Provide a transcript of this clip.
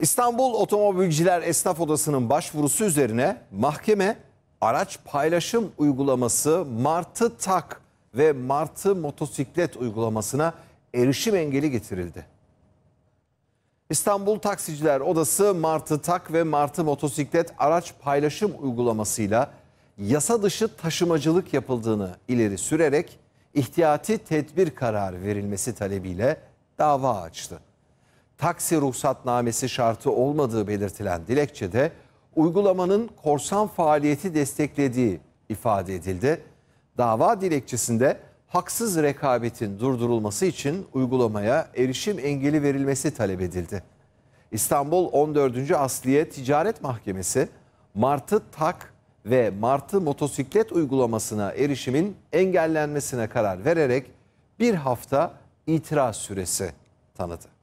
İstanbul Otomobilciler Esnaf Odası'nın başvurusu üzerine mahkeme araç paylaşım uygulaması Martı Tak ve Martı Motosiklet uygulamasına erişim engeli getirildi. İstanbul Taksiciler Odası Martı Tak ve Martı Motosiklet araç paylaşım uygulamasıyla yasa dışı taşımacılık yapıldığını ileri sürerek ihtiyati tedbir kararı verilmesi talebiyle dava açtı taksi ruhsatnamesi şartı olmadığı belirtilen dilekçede uygulamanın korsan faaliyeti desteklediği ifade edildi. Dava dilekçesinde haksız rekabetin durdurulması için uygulamaya erişim engeli verilmesi talep edildi. İstanbul 14. Asliye Ticaret Mahkemesi Martı Tak ve Martı motosiklet uygulamasına erişimin engellenmesine karar vererek bir hafta itiraz süresi tanıdı.